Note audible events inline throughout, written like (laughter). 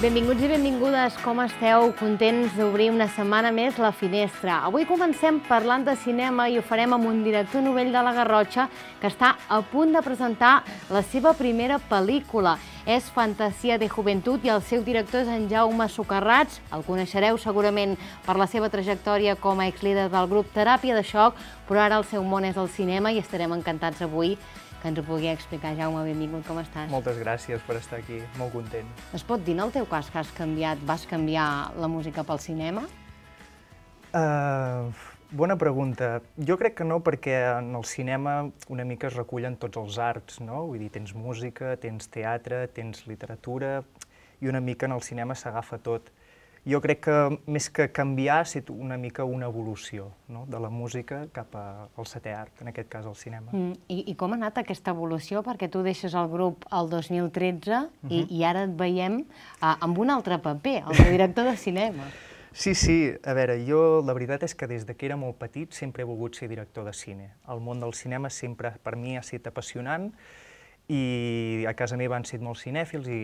Benvinguts i benvingudes, com esteu? Contents d'obrir una setmana més la finestra. Avui comencem parlant de cinema i ho farem amb un director novell de la Garrotxa que està a punt de presentar la seva primera pel·lícula. És Fantasia de Joventut i el seu director és en Jaume Socarrats. El coneixereu segurament per la seva trajectòria com a exlíder del grup Teràpia de Xoc, però ara el seu món és el cinema i estarem encantats avui que ens ho pugui explicar. Jaume, benvingut, com estàs? Moltes gràcies per estar aquí, molt content. Es pot dir, en el teu cas, que has canviat, vas canviar la música pel cinema? Uh, bona pregunta. Jo crec que no, perquè en el cinema una mica es recullen tots els arts, no? Vull dir, tens música, tens teatre, tens literatura, i una mica en el cinema s'agafa tot jo crec que més que canviar ha estat una mica una evolució no? de la música cap a, al setè art, en aquest cas al cinema. Mm, i, I com ha anat aquesta evolució? Perquè tu deixes el grup el 2013 uh -huh. i, mhm. i ara et veiem uh, amb un altre paper, el de director de cinema. (laughs) Sí, sí, a veure, jo la veritat és que des de que era molt petit sempre he volgut ser director de cine. El món del cinema sempre per mi ha estat apassionant i a casa meva han sigut molt cinèfils i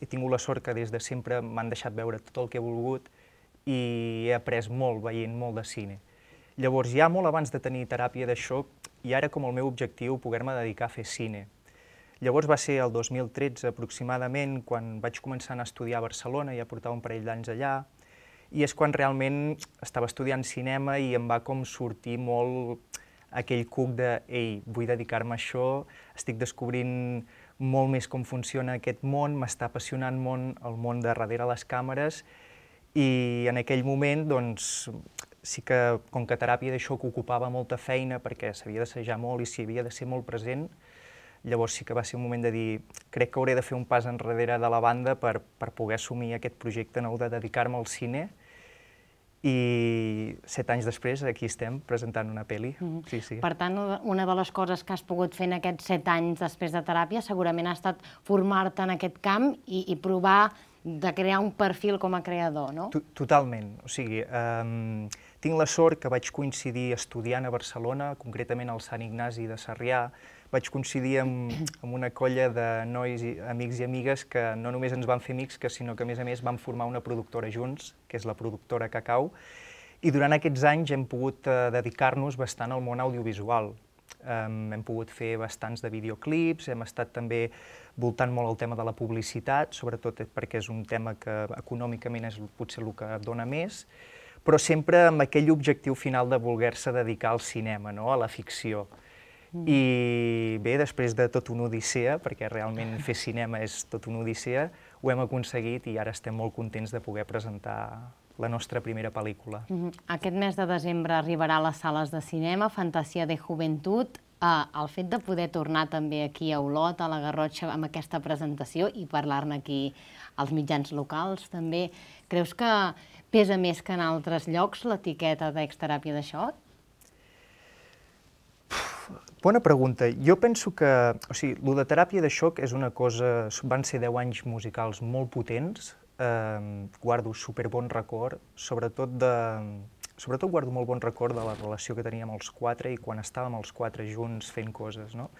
he tingut la sort que des de sempre m'han deixat veure tot el que he volgut i he après molt veient molt de cine. Llavors, ja molt abans de tenir teràpia de xoc, i ara com el meu objectiu poder-me dedicar a fer cine. Llavors va ser el 2013 aproximadament quan vaig començar a estudiar a Barcelona, ja portava un parell d'anys allà, i és quan realment estava estudiant cinema i em va com sortir molt aquell cuc de, ei, vull dedicar-me a això, estic descobrint molt més com funciona aquest món, m'està apassionant molt el món de darrere les càmeres i en aquell moment, doncs, sí que com que teràpia d'això que ocupava molta feina perquè s'havia d'assajar molt i s'hi havia de ser molt present, llavors sí que va ser un moment de dir crec que hauré de fer un pas enrere de la banda per, per poder assumir aquest projecte nou de dedicar-me al cine i set anys després aquí estem presentant una pel·li. Mm sí, sí. Per tant, una de les coses que has pogut fer en aquests set anys després de teràpia segurament ha estat formar-te en aquest camp i, i provar de crear un perfil com a creador, no? T Totalment. O sigui, um, tinc la sort que vaig coincidir estudiant a Barcelona, concretament al Sant Ignasi de Sarrià, vaig coincidir amb, amb una colla de nois, i, amics i amigues que no només ens van fer amics, que, sinó que a més a més vam formar una productora junts, que és la productora Cacau, i durant aquests anys hem pogut eh, dedicar-nos bastant al món audiovisual. Um, hem pogut fer bastants de videoclips, hem estat també voltant molt el tema de la publicitat, sobretot perquè és un tema que econòmicament és potser el que dona més, però sempre amb aquell objectiu final de voler-se dedicar al cinema, no? a la ficció. Mm. I bé, després de tot una odissea, perquè realment fer cinema és tot una odissea, ho hem aconseguit i ara estem molt contents de poder presentar la nostra primera pel·lícula. Mm -hmm. Aquest mes de desembre arribarà a les sales de cinema Fantasia de Joventut. Eh, el fet de poder tornar també aquí a Olot, a la Garrotxa, amb aquesta presentació i parlar-ne aquí als mitjans locals també, creus que pesa més que en altres llocs l'etiqueta d'exteràpia de xoc? Bona pregunta. Jo penso que, o sigui, lo de teràpia de xoc és una cosa... Van ser 10 anys musicals molt potents, eh, guardo superbon record, sobretot de... Sobretot guardo molt bon record de la relació que teníem els quatre i quan estàvem els quatre junts fent coses, no?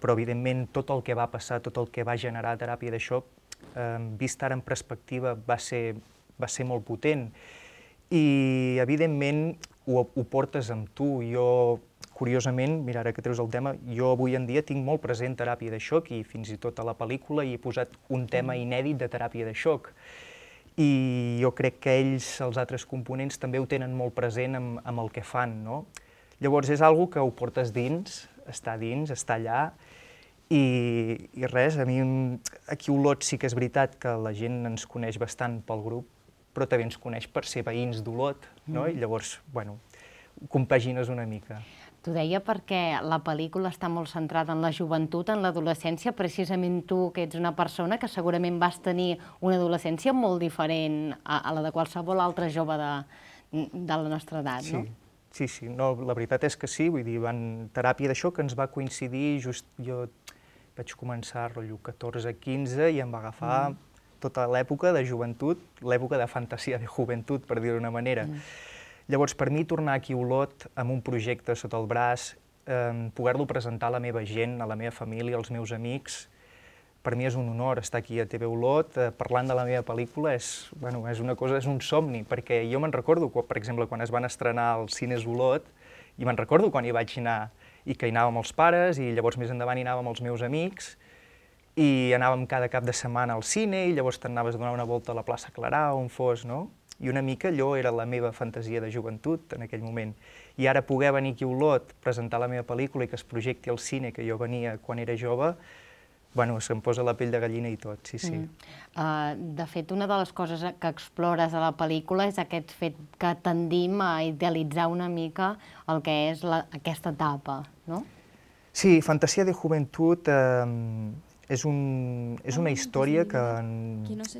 Però, evidentment, tot el que va passar, tot el que va generar teràpia de xoc, eh, vist ara en perspectiva, va ser, va ser molt potent. I, evidentment, ho, ho portes amb tu. Jo Curiosament, mira, ara que treus el tema, jo avui en dia tinc molt present teràpia de xoc i fins i tot a la pel·lícula hi he posat un tema mm. inèdit de teràpia de xoc. I jo crec que ells, els altres components, també ho tenen molt present amb, amb el que fan, no? Llavors és algo que ho portes dins, està dins, està allà, i, i res, a mi aquí a Olot sí que és veritat que la gent ens coneix bastant pel grup, però també ens coneix per ser veïns d'Olot, no? Mm. I llavors, bueno, compagines una mica. T'ho deia perquè la pel·lícula està molt centrada en la joventut, en l'adolescència, precisament tu, que ets una persona que segurament vas tenir una adolescència molt diferent a, a la de qualsevol altre jove de, de la nostra edat, sí. no? Sí, sí, no, la veritat és que sí, vull dir, van teràpia d'això que ens va coincidir just, jo vaig començar rotllo 14-15 i em va agafar mm. tota l'època de joventut, l'època de fantasia de joventut, per dir-ho d'una manera. Mm Llavors, per mi, tornar aquí a Olot amb un projecte sota el braç, eh, poder-lo presentar a la meva gent, a la meva família, als meus amics, per mi és un honor estar aquí a TV Olot eh, parlant de la meva pel·lícula, és, bueno, és una cosa, és un somni, perquè jo me'n recordo, quan, per exemple, quan es van estrenar els cines Olot, i me'n recordo quan hi vaig anar, i que hi amb els pares, i llavors més endavant hi amb els meus amics, i anàvem cada cap de setmana al cine, i llavors t'anaves a donar una volta a la plaça Clarà, on fos, no? I una mica allò era la meva fantasia de joventut en aquell moment. I ara poder venir aquí a Olot, presentar la meva pel·lícula i que es projecti al cine que jo venia quan era jove, bueno, se'm posa la pell de gallina i tot, sí, sí. Mm. Uh, de fet, una de les coses que explores a la pel·lícula és aquest fet que tendim a idealitzar una mica el que és la, aquesta etapa, no? Sí, Fantasia de Joventut eh, és, un, és una ah, història que,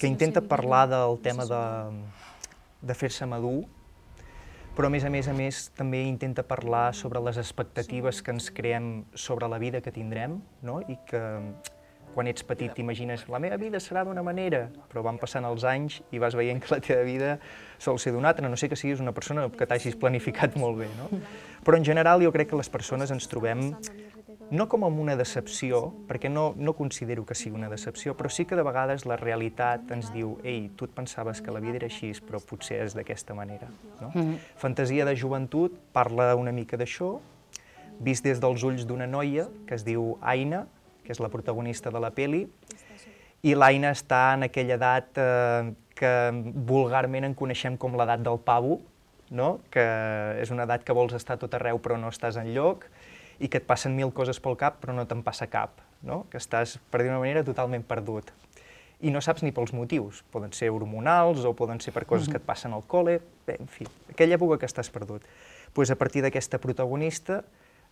que intenta parlar del tema de, de fer-se madur, però a més a més a més també intenta parlar sobre les expectatives que ens creem sobre la vida que tindrem, no? i que quan ets petit t'imagines la meva vida serà d'una manera, però van passant els anys i vas veient que la teva vida sol ser d'una altra, no sé que siguis una persona que t'hagis planificat molt bé. No? Però en general jo crec que les persones ens trobem no com amb una decepció, perquè no, no considero que sigui una decepció, però sí que de vegades la realitat ens diu ei, tu et pensaves que la vida era així, però potser és d'aquesta manera. No? Mm -hmm. Fantasia de joventut parla una mica d'això, vist des dels ulls d'una noia que es diu Aina, que és la protagonista de la peli, i l'Aina està en aquella edat eh, que vulgarment en coneixem com l'edat del pavo, no? que és una edat que vols estar tot arreu però no estàs en lloc, i que et passen mil coses pel cap però no te'n passa cap, no? que estàs, per dir una manera, totalment perdut. I no saps ni pels motius, poden ser hormonals o poden ser per coses mm -hmm. que et passen al col·le, bé, en fi, aquella època que estàs perdut. Pues doncs a partir d'aquesta protagonista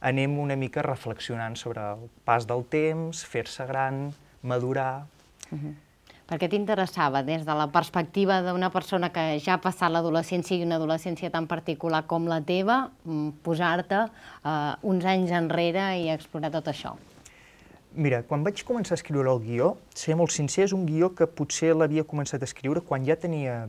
anem una mica reflexionant sobre el pas del temps, fer-se gran, madurar... Mm -hmm perquè t'interessava des de la perspectiva d'una persona que ja ha passat l'adolescència i una adolescència tan particular com la teva, mm, posar-te eh, uns anys enrere i explorar tot això? Mira, quan vaig començar a escriure el guió, ser molt sincer, és un guió que potser l'havia començat a escriure quan ja tenia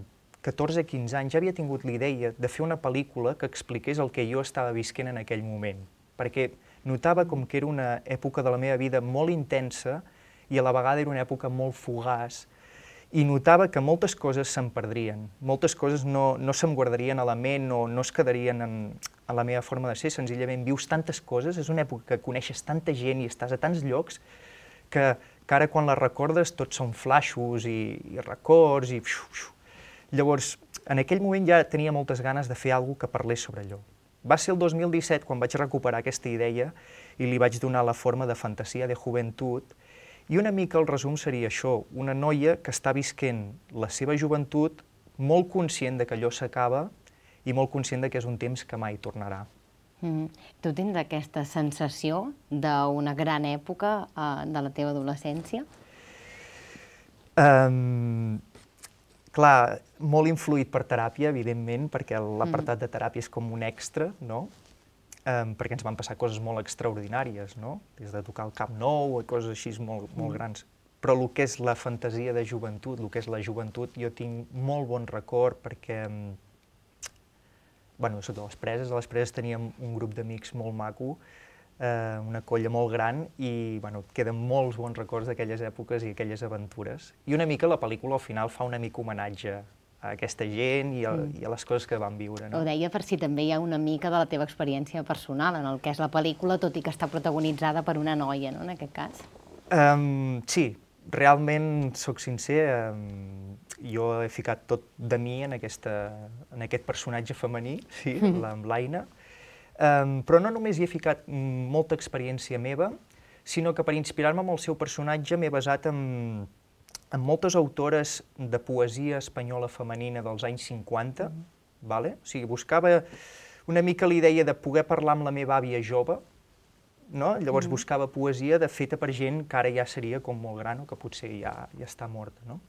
14-15 anys, ja havia tingut la idea de fer una pel·lícula que expliqués el que jo estava visquent en aquell moment, perquè notava com que era una època de la meva vida molt intensa i a la vegada era una època molt fugaç, i notava que moltes coses se'n perdrien, moltes coses no, no se'm guardarien a la ment o no es quedarien en, en la meva forma de ser, senzillament vius tantes coses, és una època que coneixes tanta gent i estàs a tants llocs que, que ara quan la recordes tots són flaixos i, i records i... Xiu, xiu. Llavors, en aquell moment ja tenia moltes ganes de fer alguna que parlés sobre allò. Va ser el 2017 quan vaig recuperar aquesta idea i li vaig donar la forma de fantasia de joventut, i una mica el resum seria això, una noia que està visquent la seva joventut molt conscient de que allò s'acaba i molt conscient de que és un temps que mai tornarà. Mm -hmm. Tu tens aquesta sensació d'una gran època eh, de la teva adolescència? Um, clar, molt influït per teràpia, evidentment, perquè l'apartat mm. de teràpia és com un extra, no? perquè ens van passar coses molt extraordinàries, no? Des de tocar el Camp Nou o coses així molt, molt mm. grans. Però el que és la fantasia de joventut, el que és la joventut, jo tinc molt bon record perquè... Bueno, sota les preses, a les preses teníem un grup d'amics molt maco, eh, una colla molt gran i bueno, queden molts bons records d'aquelles èpoques i aquelles aventures. I una mica la pel·lícula al final fa una mica homenatge a aquesta gent i a, mm. i a les coses que van viure. No? Ho deia per si també hi ha una mica de la teva experiència personal en el que és la pel·lícula, tot i que està protagonitzada per una noia, no?, en aquest cas. Um, sí, realment, sóc sincer, um, jo he ficat tot de mi en, aquesta, en aquest personatge femení, sí, mm. amb l'Aina, um, però no només hi he ficat molta experiència meva, sinó que per inspirar-me amb el seu personatge m'he basat en amb moltes autores de poesia espanyola femenina dels anys 50, mm -hmm. vale? o sigui, buscava una mica la idea de poder parlar amb la meva àvia jove, no? llavors mm -hmm. buscava poesia de feta per gent que ara ja seria com molt gran o que potser ja, ja està morta, no?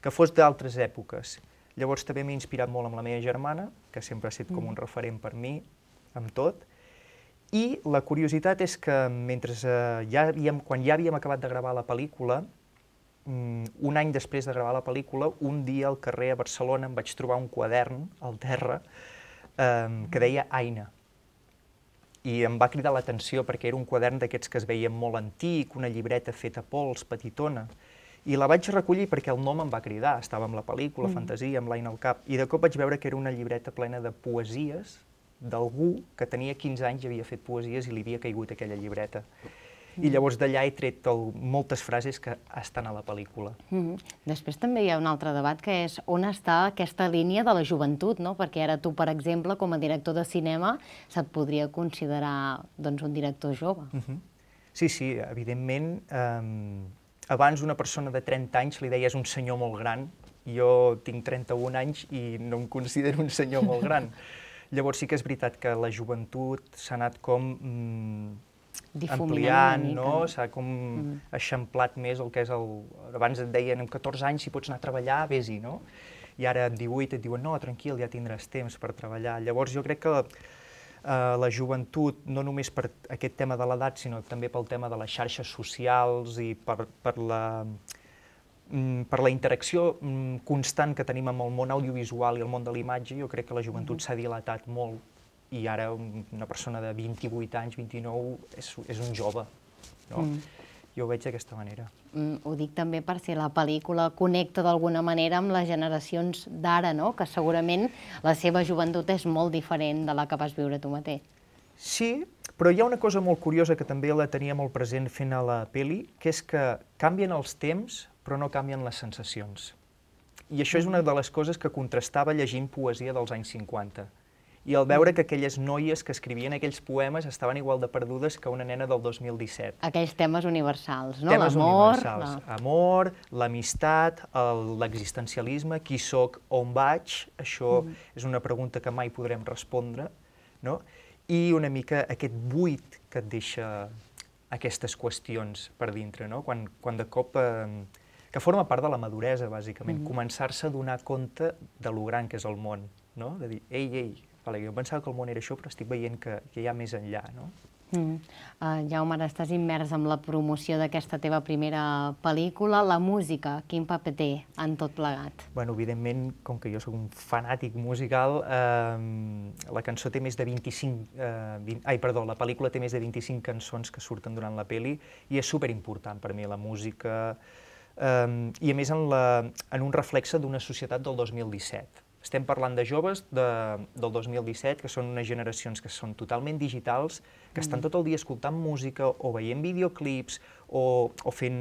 que fos d'altres èpoques. Llavors també m'he inspirat molt amb la meva germana, que sempre ha estat mm -hmm. com un mm. referent per mi, amb tot, i la curiositat és que mentre eh, ja havíem, quan ja havíem acabat de gravar la pel·lícula, Mm, un any després de gravar la pel·lícula, un dia al carrer a Barcelona em vaig trobar un quadern al terra eh, que mm. deia Aina. I em va cridar l'atenció perquè era un quadern d'aquests que es veia molt antic, una llibreta feta a pols, petitona. I la vaig recollir perquè el nom em va cridar, estava amb la pel·lícula, mm. fantasia, amb l'Aina al cap. I de cop vaig veure que era una llibreta plena de poesies d'algú que tenia 15 anys i havia fet poesies i li havia caigut aquella llibreta i llavors d'allà he tret el, moltes frases que estan a la pel·lícula. Mm -hmm. Després també hi ha un altre debat que és on està aquesta línia de la joventut, no? Perquè ara tu, per exemple, com a director de cinema, se't podria considerar doncs, un director jove. Mm -hmm. Sí, sí, evidentment. Eh, abans una persona de 30 anys li deies un senyor molt gran. Jo tinc 31 anys i no em considero un senyor molt gran. (laughs) Llavors sí que és veritat que la joventut s'ha anat com... Mm, ampliant, no? S'ha com mm. eixamplat més el que és el... Abans et deien, amb 14 anys, si pots anar a treballar, vés-hi, no? I ara amb 18 et diuen, no, tranquil, ja tindràs temps per treballar. Llavors jo crec que eh, la joventut, no només per aquest tema de l'edat, sinó també pel tema de les xarxes socials i per, per la mm, per la interacció mm, constant que tenim amb el món audiovisual i el món de la imatge, jo crec que la joventut mm -hmm. s'ha dilatat molt i ara una persona de 28 anys, 29, és, és un jove. No? Mm. Jo ho veig d'aquesta manera. Mm, ho dic també per si la pel·lícula connecta d'alguna manera amb les generacions d'ara, no? que segurament la seva joventut és molt diferent de la que vas viure tu mateix. Sí, però hi ha una cosa molt curiosa que també la tenia molt present fent a la peli, que és que canvien els temps, però no canvien les sensacions. I això és una mm. de les coses que contrastava llegint poesia dels anys 50 i el veure mm. que aquelles noies que escrivien aquells poemes estaven igual de perdudes que una nena del 2017. Aquells temes universals, no? Temes universals. No. Amor, l'amistat, l'existencialisme, qui sóc, on vaig, això mm. és una pregunta que mai podrem respondre, no? I una mica aquest buit que et deixa aquestes qüestions per dintre, no? Quan, quan de cop... Eh, que forma part de la maduresa, bàsicament, mm -hmm. començar-se a donar compte de lo gran que és el món, no? De dir, ei, ei, Vale, jo pensava que el món era això, però estic veient que, que hi ha més enllà, no? Mm. Uh, Jaume, ara estàs immers amb la promoció d'aquesta teva primera pel·lícula. La música, quin paper té en tot plegat? Bueno, evidentment, com que jo sóc un fanàtic musical, uh, la cançó té més de 25... Eh, 20, ai, perdó, la pel·lícula té més de 25 cançons que surten durant la peli i és superimportant per mi la música... Um, I a més en, la, en un reflexe d'una societat del 2017 estem parlant de joves de, del 2017, que són unes generacions que són totalment digitals, que mm. estan tot el dia escoltant música o veient videoclips o, o fent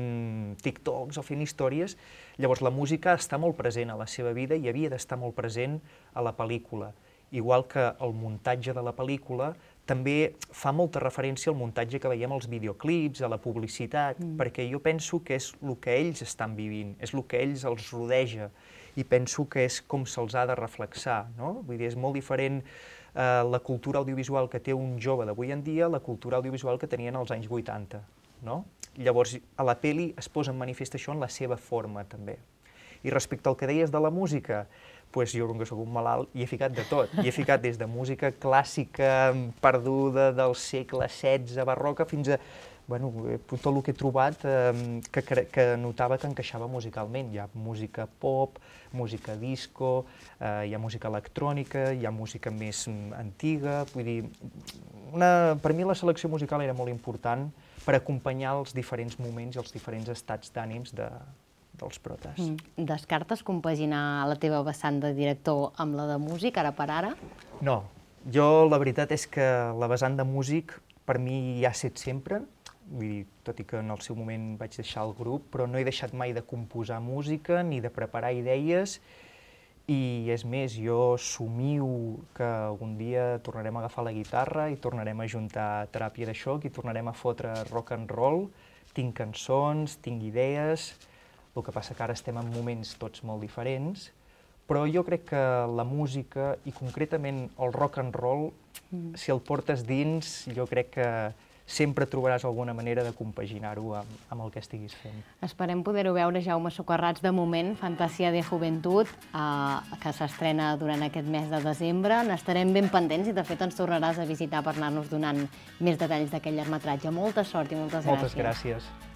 TikToks o fent històries. Llavors la música està molt present a la seva vida i havia d'estar molt present a la pel·lícula. Igual que el muntatge de la pel·lícula també fa molta referència al muntatge que veiem als videoclips, a la publicitat, mm. perquè jo penso que és el que ells estan vivint, és el que ells els rodeja i penso que és com se'ls ha de reflexar. No? Vull dir, és molt diferent eh, la cultura audiovisual que té un jove d'avui en dia, la cultura audiovisual que tenien als anys 80. No? Llavors, a la peli es posa en manifest això en la seva forma, també. I respecte al que deies de la música, pues jo, com que sóc un malalt, hi he ficat de tot. Hi he ficat des de música clàssica perduda del segle XVI, barroca, fins a bueno, eh, tot el que he trobat eh, que, que notava que encaixava musicalment. Hi ha música pop, música disco, eh, hi ha música electrònica, hi ha música més mm, antiga, vull dir, una, per mi la selecció musical era molt important per acompanyar els diferents moments i els diferents estats d'ànims de, dels protes. Mm. Descartes compaginar la teva vessant de director amb la de músic, ara per ara? No, jo la veritat és que la vessant de músic per mi hi ha set sempre, vull dir, tot i que en el seu moment vaig deixar el grup, però no he deixat mai de composar música ni de preparar idees i és més, jo somio que un dia tornarem a agafar la guitarra i tornarem a juntar teràpia de xoc i tornarem a fotre rock and roll. Tinc cançons, tinc idees, el que passa que ara estem en moments tots molt diferents, però jo crec que la música i concretament el rock and roll, mm. si el portes dins, jo crec que sempre trobaràs alguna manera de compaginar-ho amb, amb el que estiguis fent. Esperem poder-ho veure, Jaume Socarrats, de moment, Fantasia de Joventut, eh, que s'estrena durant aquest mes de desembre. N'estarem ben pendents i, de fet, ens tornaràs a visitar per anar-nos donant més detalls d'aquest llargmetratge. Molta sort i moltes, moltes gràcies. Moltes gràcies.